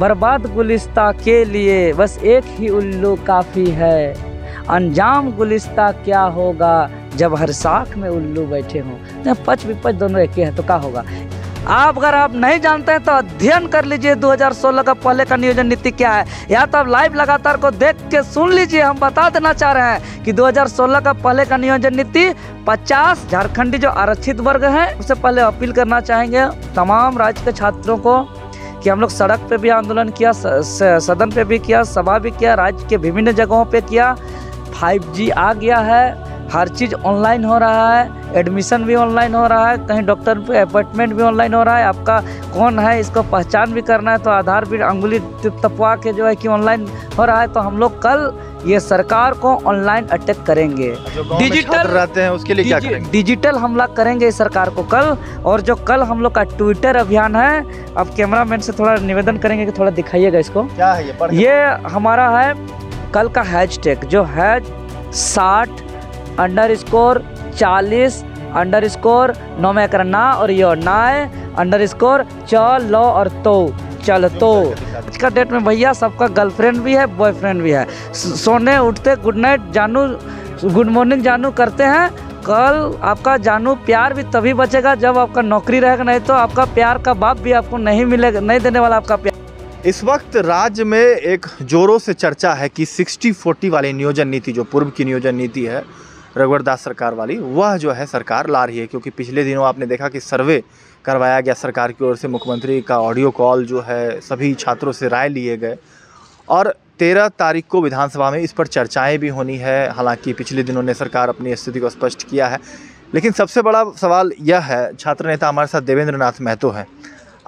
बर्बाद गुलिस्ता के लिए बस एक ही उल्लू काफ़ी है अंजाम गुलिस्ता क्या होगा जब हर साख में उल्लू बैठे हों तो पच विपच दोनों एक ही है तो क्या होगा आप अगर आप नहीं जानते हैं तो अध्ययन कर लीजिए 2016 का पहले का नियोजन नीति क्या है या तो आप लाइव लगातार को देख के सुन लीजिए हम बता देना चाह रहे हैं कि 2016 का पहले का नियोजन नीति 50 झारखंडी जो आरक्षित वर्ग है उससे पहले अपील करना चाहेंगे तमाम राज्य के छात्रों को कि हम लोग सड़क पे भी आंदोलन किया सदन पे भी किया सभा भी किया राज्य के विभिन्न जगहों पे किया 5G आ गया है हर चीज़ ऑनलाइन हो रहा है एडमिशन भी ऑनलाइन हो रहा है कहीं डॉक्टर अपॉइंटमेंट भी ऑनलाइन हो रहा है आपका कौन है इसको पहचान भी करना है तो आधार भी अंगुली तपवा के जो है कि ऑनलाइन हो रहा है तो हम लोग कल ये सरकार को ऑनलाइन अटैक करेंगे डिजिटल रहते हैं उसके लिए क्या करेंगे डिजिटल हमला करेंगे सरकार को कल और जो कल हम लोग का ट्विटर अभियान है अब कैमरामैन से थोड़ा निवेदन करेंगे कि थोड़ा दिखाइएगा इसको क्या है ये ये हमारा है कल का हैशटैग जो है साठ अंडर स्कोर चालीस अंडर स्कोर नौ में ना और यो नाय अंडर स्कोर च लो और तो चल तो आज का डेट में भैया सबका गर्लफ्रेंड भी है बॉयफ्रेंड भी है सोने उठते गुड नाइट जानू गुड मॉर्निंग जानू करते हैं कल आपका जानू प्यार भी तभी बचेगा जब आपका नौकरी रहेगा नहीं तो आपका प्यार का बाप भी आपको नहीं मिलेगा नहीं देने वाला आपका प्यार इस वक्त राज्य में एक जोरों से चर्चा है कि 60 40 वाली नियोजन नीति जो पूर्व की नियोजन नीति है रघुवर दास सरकार वाली वह जो है सरकार ला रही है क्योंकि पिछले दिनों आपने देखा कि सर्वे करवाया गया सरकार की ओर से मुख्यमंत्री का ऑडियो कॉल जो है सभी छात्रों से राय लिए गए और तेरह तारीख को विधानसभा में इस पर चर्चाएं भी होनी है हालांकि पिछले दिनों ने सरकार अपनी स्थिति को स्पष्ट किया है लेकिन सबसे बड़ा सवाल यह है छात्र नेता हमारे साथ देवेंद्र नाथ महतो हैं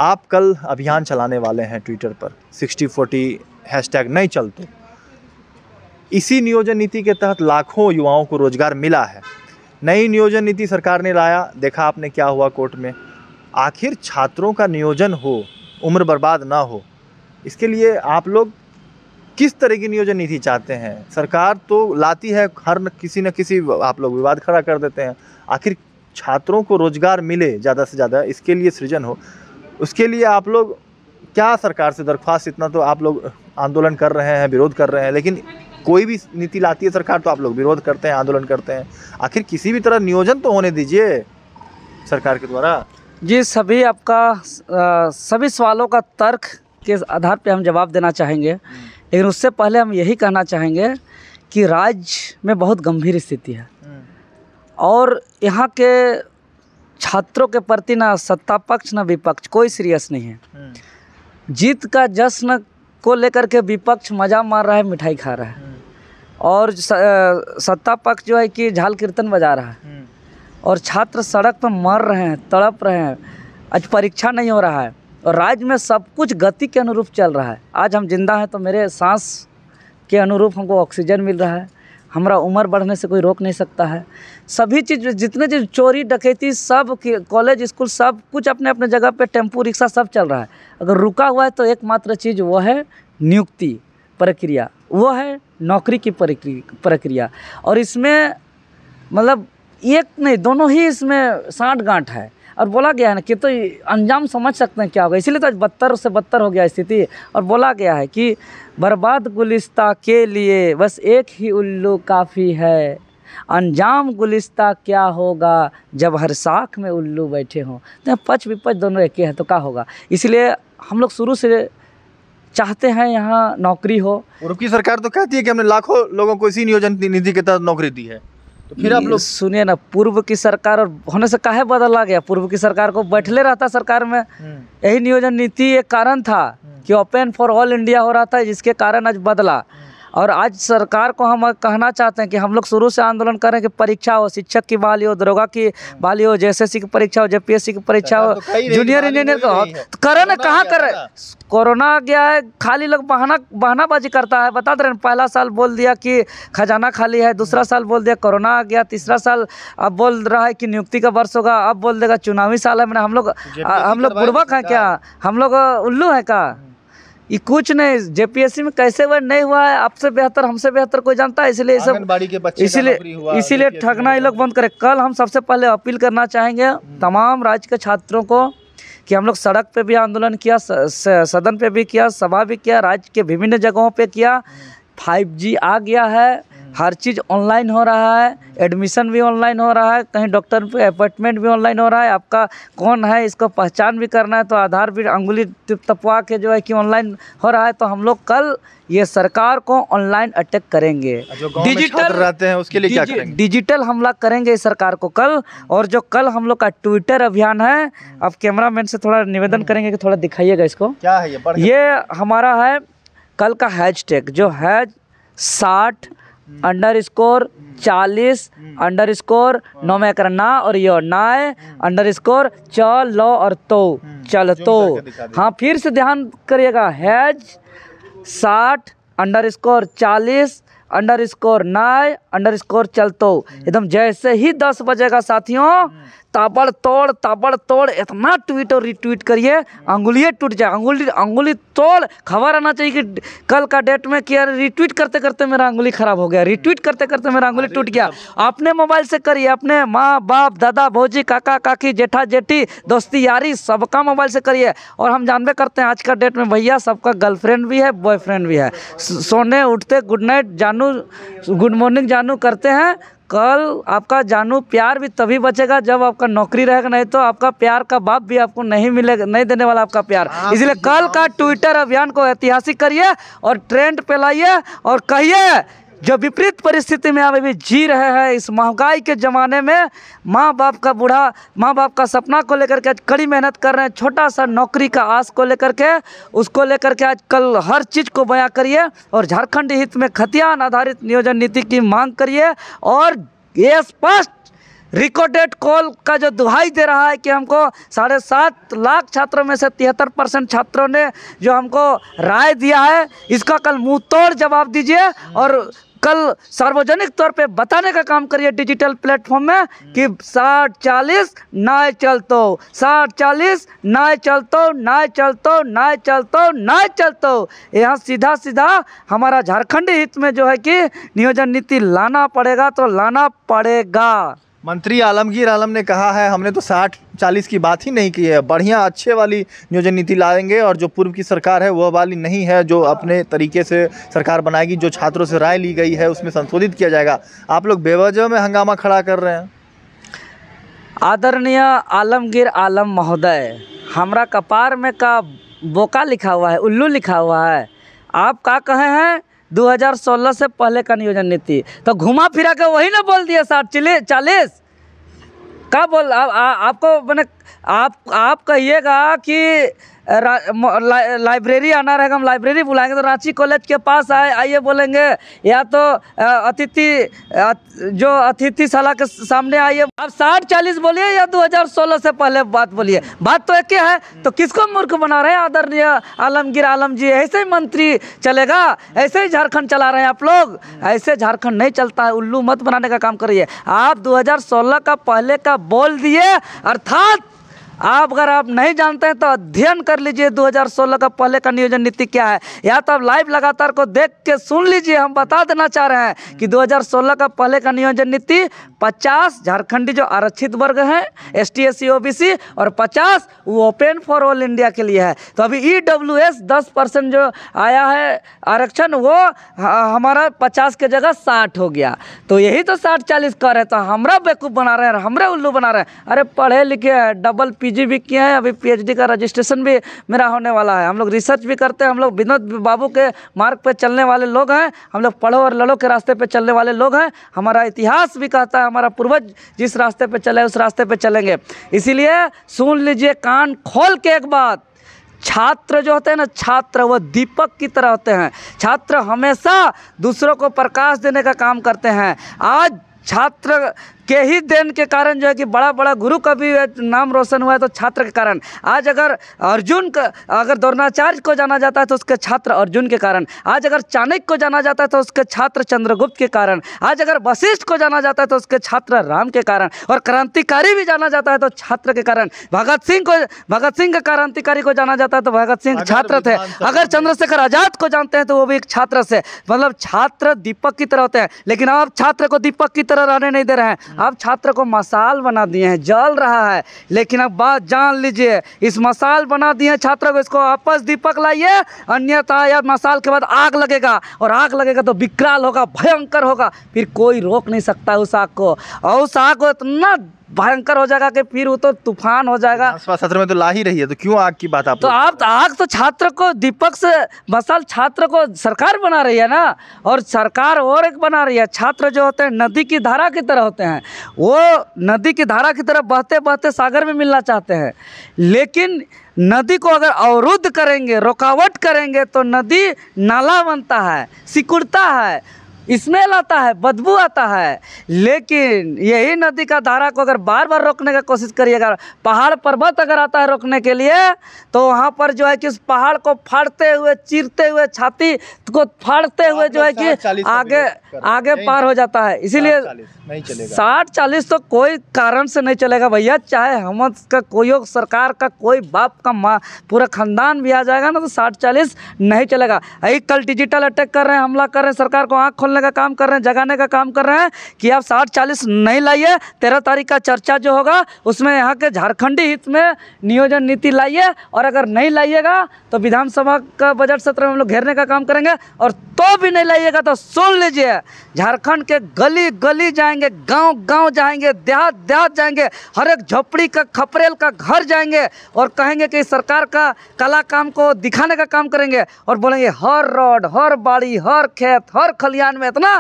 आप कल अभियान चलाने वाले हैं ट्विटर पर सिक्सटी फोर्टी हैशटैग नहीं चलते इसी नियोजन नीति के तहत लाखों युवाओं को रोजगार मिला है नई नियोजन नीति सरकार ने लाया देखा आपने क्या हुआ कोर्ट में आखिर छात्रों का नियोजन हो उम्र बर्बाद ना हो इसके लिए आप लोग किस तरह की नियोजन नीति चाहते हैं सरकार तो लाती है हर न किसी न किसी आप लोग विवाद खड़ा कर देते हैं आखिर छात्रों को रोज़गार मिले ज़्यादा से ज़्यादा इसके लिए सृजन हो उसके लिए आप लोग क्या सरकार से दरख्वास्त इतना तो आप लोग आंदोलन कर रहे हैं विरोध कर रहे हैं लेकिन कोई भी नीति लाती है सरकार तो आप लोग विरोध करते हैं आंदोलन करते हैं आखिर किसी भी तरह नियोजन तो होने दीजिए सरकार के द्वारा जी सभी आपका सभी सवालों का तर्क के आधार पर हम जवाब देना चाहेंगे लेकिन उससे पहले हम यही कहना चाहेंगे कि राज्य में बहुत गंभीर स्थिति है और यहाँ के छात्रों के प्रति ना सत्ता पक्ष ना विपक्ष कोई सीरियस नहीं है जीत का जश्न को लेकर के विपक्ष मज़ा मार रहा है मिठाई खा रहा है और सत्ता पक्ष जो है कि झाल कीर्तन बजा रहा है और छात्र सड़क पर मर रहे हैं तड़प रहे हैं आज परीक्षा नहीं हो रहा है और राज्य में सब कुछ गति के अनुरूप चल रहा है आज हम जिंदा हैं तो मेरे सांस के अनुरूप हमको ऑक्सीजन मिल रहा है हमारा उम्र बढ़ने से कोई रोक नहीं सकता है सभी चीज़ जितने चीज चोरी डकैती सब कॉलेज स्कूल सब कुछ अपने अपने जगह पे टेम्पू रिक्शा सब चल रहा है अगर रुका हुआ है तो एकमात्र चीज़ वो है नियुक्ति प्रक्रिया वो है नौकरी की प्रक्रिया और इसमें मतलब एक नहीं दोनों ही इसमें साठ गांठ है और बोला गया है ना कि तो अंजाम समझ सकते हैं क्या होगा इसीलिए तो आज बदतर से बदतर हो गया स्थिति और बोला गया है कि बर्बाद गुलिस्ता के लिए बस एक ही उल्लू काफ़ी है अंजाम गुलिस्ता क्या होगा जब हर साख में उल्लू बैठे हों तो पच विपच दोनों एक ही है तो क्या होगा इसलिए हम लोग शुरू से चाहते हैं यहाँ नौकरी हो रुकी की सरकार तो कहती है कि हमने लाखों लोगों को इसी नियोजन निधि के तहत नौकरी दी है तो फिर आप लोग सुनिए ना पूर्व की सरकार और होने से काहे बदला गया पूर्व की सरकार को बैठले रहता सरकार में हम्म। यही नियोजन नीति एक कारण था हम्म। कि ओपन फॉर ऑल इंडिया हो रहा था जिसके कारण आज बदला हम्म। और आज सरकार को हम कहना चाहते हैं कि हम लोग शुरू से आंदोलन करें कि परीक्षा हो शिक्षक की बहाली हो दरोगा की बहाली हो सी की परीक्षा हो जे की परीक्षा हो तो जूनियर इंजीनियर का हो करो तो ना तो कहाँ कर कोरोना गया है खाली लोग बहाना बहानाबाजी करता है बता दे रहे पहला साल बोल दिया कि खजाना खाली है दूसरा साल बोल दिया कोरोना आ गया तीसरा साल अब बोल रहा है कि नियुक्ति का वर्ष होगा अब बोल देगा चुनावी साल है मैंने हम लोग हम लोग पूर्वक हैं क्या हम लोग उल्लू हैं क्या ये कुछ नहीं जेपीएससी में कैसे वह नहीं हुआ है आपसे बेहतर हमसे बेहतर कोई जानता है इसलिए सब इसीलिए इसीलिए ठगना ये लोग बंद करें कल हम सबसे पहले अपील करना चाहेंगे हम्म। तमाम राज्य के छात्रों को कि हम लोग सड़क पे भी आंदोलन किया सदन पे भी किया सभा भी किया राज्य के विभिन्न जगहों पे किया 5G हम्म। आ गया है हर चीज़ ऑनलाइन हो रहा है एडमिशन भी ऑनलाइन हो रहा है कहीं डॉक्टर पे अपॉइंटमेंट भी ऑनलाइन हो रहा है आपका कौन है इसको पहचान भी करना है तो आधार भी अंगुली तपवा के जो है कि ऑनलाइन हो रहा है तो हम लोग कल ये सरकार को ऑनलाइन अटैक करेंगे डिजिटल अच्छा, रहते हैं उसके लिए क्या करेंगे डिजिटल हमला करेंगे इस सरकार को कल और जो कल हम लोग का ट्विटर अभियान है आप कैमरा मैन से थोड़ा निवेदन हम्म। करेंगे कि थोड़ा दिखाइएगा इसको क्या है ये ये हमारा है कल का हैज जो हैज साठ अंडर स्कोर चालीस अंडर स्कोर नौ में ना और यो नाय अंडर स्कोर चल लो और तो चल तो हाँ फिर से ध्यान करिएगा हैज साठ अंडर स्कोर चालीस अंडर स्कोर नाय अंडर स्कोर चल तो एकदम जैसे ही दस बजेगा साथियों ताबड़ तोड़ ताबड़ तोड़ इतना ट्वीट और रिट्वीट करिए अंगुलियाँ टूट जाए अंगुली अंगुली तोड़ खबर आना चाहिए कि कल का डेट में किया रिट्वीट करते करते मेरा अंगुली ख़राब हो गया रिट्वीट करते करते मेरा अंगुली टूट गया अपने मोबाइल से करिए अपने माँ बाप दादा भौजी काका काकी जेठा जेठी दोस्ती यारी सबका मोबाइल से करिए और हम जानबे करते हैं आज का डेट में भैया सबका गर्लफ्रेंड भी है बॉयफ्रेंड भी है सोने उठते गुड नाइट जानू गुड मॉर्निंग जानू करते हैं कल आपका जानू प्यार भी तभी बचेगा जब आपका नौकरी रहेगा नहीं तो आपका प्यार का बाप भी आपको नहीं मिलेगा नहीं देने वाला आपका प्यार हाँ, इसलिए कल का ट्विटर अभियान को ऐतिहासिक करिए और ट्रेंड पे लाइए और कहिए जो विपरीत परिस्थिति में आप अभी जी रहे हैं इस महंगाई के ज़माने में माँ बाप का बूढ़ा माँ बाप का सपना को लेकर के आज कड़ी मेहनत कर रहे हैं छोटा सा नौकरी का आस को लेकर के उसको लेकर के आज कल हर चीज़ को बयां करिए और झारखंड हित में खतियान आधारित नियोजन नीति की मांग करिए और ये स्पष्ट रिकॉर्डेड कॉल का जो दुहाई दे रहा है कि हमको साढ़े सात लाख छात्रों में से तिहत्तर परसेंट छात्रों ने जो हमको राय दिया है इसका कल मुंह तोड़ जवाब दीजिए और कल सार्वजनिक तौर पे बताने का काम करिए डिजिटल प्लेटफॉर्म में कि हम्म। साठ चालीस चल चलतो साठ चालीस चल चलतो ना चलतो तो चलतो चल चलतो यहाँ सीधा सीधा हमारा झारखंड हित में जो है कि नियोजन नीति लाना पड़ेगा तो लाना पड़ेगा मंत्री आलमगीर आलम ने कहा है हमने तो साठ चालीस की बात ही नहीं की है बढ़िया अच्छे वाली नियोजन नीति लाएंगे और जो पूर्व की सरकार है वह वाली नहीं है जो अपने तरीके से सरकार बनाएगी जो छात्रों से राय ली गई है उसमें संशोधित किया जाएगा आप लोग बेवजह में हंगामा खड़ा कर रहे हैं आदरणीय आलमगीर आलम महोदय हमारा कपार में का बोका लिखा हुआ है उल्लू लिखा हुआ है आप का कहे हैं 2016 से पहले का नियोजन नीति तो घुमा फिरा के वही ना बोल दिया साठ चालीस का बोल आ, आ, आपको मैंने आप आप कहिएगा कि लाइब्रेरी आना रहेगा हम लाइब्रेरी बुलाएंगे तो रांची कॉलेज के पास आए आइए बोलेंगे या तो अतिथि जो अतिथिशाला के सामने आइए आप साठ चालीस बोलिए या 2016 से पहले बात बोलिए बात तो एक ही है तो किसको मूर्ख बना रहे हैं आदरणीय आलमगीर आलम जी ऐसे ही मंत्री चलेगा ऐसे ही झारखंड चला रहे हैं आप लोग ऐसे झारखंड नहीं चलता है उल्लू मत बनाने का काम करिए आप दो का पहले का बोल दिए अर्थात आप अगर आप नहीं जानते हैं तो अध्ययन कर लीजिए 2016 का पहले का नियोजन नीति क्या है या तो आप लाइव लगातार को देख के सुन लीजिए हम बता देना चाह रहे हैं कि 2016 का पहले का नियोजन नीति 50 झारखंडी जो आरक्षित वर्ग हैं एस टी एस सी और 50 वो ओपन फॉर ऑल इंडिया के लिए है तो अभी ई डब्ल्यू एस दस परसेंट जो आया है आरक्षण वो हमारा पचास के जगह साठ हो गया तो यही तो साठ चालीस कर है तो हमारा बेकूफ बना रहे हैं हमारे उल्लू बना रहे हैं अरे पढ़े लिखे हैं डबल पी पीजी भी किया है अभी पीएचडी का रजिस्ट्रेशन भी मेरा होने वाला है हम लोग रिसर्च भी करते हैं हम लोग विनोद बाबू के मार्ग पर चलने वाले लोग हैं हम लोग पढ़ो और लड़ो के रास्ते पर चलने वाले लोग हैं हमारा इतिहास भी कहता है हमारा पूर्वज जिस रास्ते पर चले उस रास्ते पर चलेंगे इसीलिए सुन लीजिए कान खोल के एक बात छात्र जो होते हैं ना छात्र वह दीपक की तरह होते हैं छात्र हमेशा दूसरों को प्रकाश देने का काम करते हैं आज छात्र के ही देन के कारण जो है कि बड़ा बड़ा गुरु का भी नाम रोशन हुआ है तो छात्र के कारण आज अगर अर्जुन का अगर द्रोणाचार्य को जाना जाता है तो उसके छात्र अर्जुन के कारण आज अगर चाणक्य को जाना जाता है तो उसके छात्र चंद्रगुप्त के कारण आज अगर वशिष्ठ को जाना जाता है तो उसके छात्र राम के कारण और क्रांतिकारी भी जाना जाता है तो छात्र के कारण भगत सिंह को भगत सिंह का क्रांतिकारी को जाना जाता है तो भगत सिंह छात्र थे अगर चंद्रशेखर आजाद को जानते हैं तो वो भी एक छात्र से मतलब छात्र दीपक की तरह होते हैं लेकिन आप छात्र को दीपक की तरह रहने नहीं दे रहे हैं अब छात्र को मसाल बना दिए हैं जल रहा है लेकिन अब बात जान लीजिए इस मसाल बना दिए हैं छात्र को इसको आपस दीपक लाइए अन्यथा या मसाल के बाद आग लगेगा और आग लगेगा तो विकराल होगा भयंकर होगा फिर कोई रोक नहीं सकता उस आग को और उस आग को इतना भयंकर हो जाएगा कि फिर वो तो तूफान हो जाएगा सत्र में तो ला ही रही है तो क्यों आग की बात आप तो आप आग तो छात्र को दीपक से मसाल छात्र को सरकार बना रही है ना और सरकार और एक बना रही है छात्र जो होते हैं नदी की धारा की तरह होते हैं वो नदी की धारा की तरह बहते बहते सागर में मिलना चाहते हैं लेकिन नदी को अगर अवरुद्ध करेंगे रुकावट करेंगे तो नदी नाला बनता है सिकुड़ता है स्मेल आता है बदबू आता है लेकिन यही नदी का धारा को अगर बार बार रोकने का कोशिश करिएगा पहाड़ पर्वत अगर आता है रोकने के लिए तो वहाँ पर जो है कि उस पहाड़ को फाड़ते हुए चीरते हुए छाती को फाड़ते हुए जो है कि आगे आगे पार हो जाता है इसीलिए साठ चालीस तो कोई कारण से नहीं चलेगा भैया चाहे हम का कोई सरकार का कोई बाप का माँ पूरा खानदान भी आ जाएगा ना तो साठ चालीस नहीं चलेगा यही कल डिजिटल अटैक कर रहे हैं हमला कर रहे हैं सरकार को आँख खोलने का काम कर रहे हैं जगाने का काम कर रहे हैं कि आप साठ चालीस नहीं लाइए तेरह तारीख का चर्चा जो होगा उसमें यहाँ के झारखंडी हित में नियोजन नीति लाइए और अगर नहीं लाइएगा तो विधानसभा का बजट सत्र में हम लोग घेरने का काम करेंगे और तो भी नहीं लाइएगा तो सुन लीजिए झारखंड के गली गली जाएंगे गांव गांव जाएंगे देहात देहात जाएंगे हर एक झोपड़ी का खपरेल का घर जाएंगे और कहेंगे कि सरकार का कला काम को दिखाने का काम करेंगे और बोलेंगे हर रोड हर बाड़ी हर खेत हर खलियान में इतना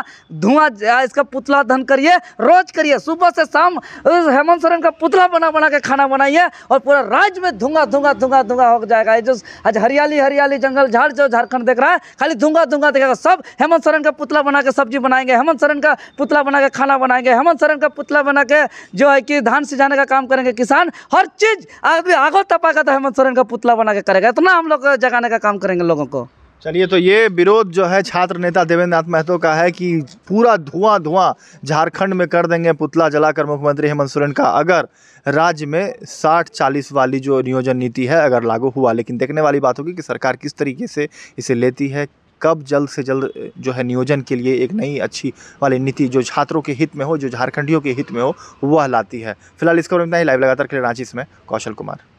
धुआं इसका पुतला धन करिए रोज करिए सुबह से शाम हेमंत सोरेन का पुतला बना बना के खाना बनाइए और पूरा राज्य में धुआं धुआं धुआं धुआं हो जाएगा जो आज हरियाली हरियाली जंगल झाड़ जो झारखंड देख रहा है खाली धुआं धुआं देखेगा सब हेमंत सोरेन का पुतला बना के सब सब्जी बनाएंगे हेमंत सरन का पुतला बना के खाना बनाएंगे हेमंत सरन का पुतला बना के जो है कि धान सिंचाने का काम करेंगे किसान हर चीज़ आदमी आगो तपाएगा तो हेमंत सरन का पुतला बना के करेगा इतना हम लोग जगाने का काम करेंगे लोगों को चलिए तो ये विरोध जो है छात्र नेता देवेंद्र नाथ महतो का है कि पूरा धुआं धुआं झारखंड में कर देंगे पुतला जलाकर मुख्यमंत्री हेमंत सोरेन का अगर राज्य में 60-40 वाली जो नियोजन नीति है अगर लागू हुआ लेकिन देखने वाली बात होगी कि सरकार किस तरीके से इसे लेती है कब जल्द से जल्द जो है नियोजन के लिए एक नई अच्छी वाली नीति जो छात्रों के हित में हो जो झारखंडियों के हित में हो वह लाती है फिलहाल इस खबर में इतना ही लाइव लगातार के लिए रांची इसमें कौशल कुमार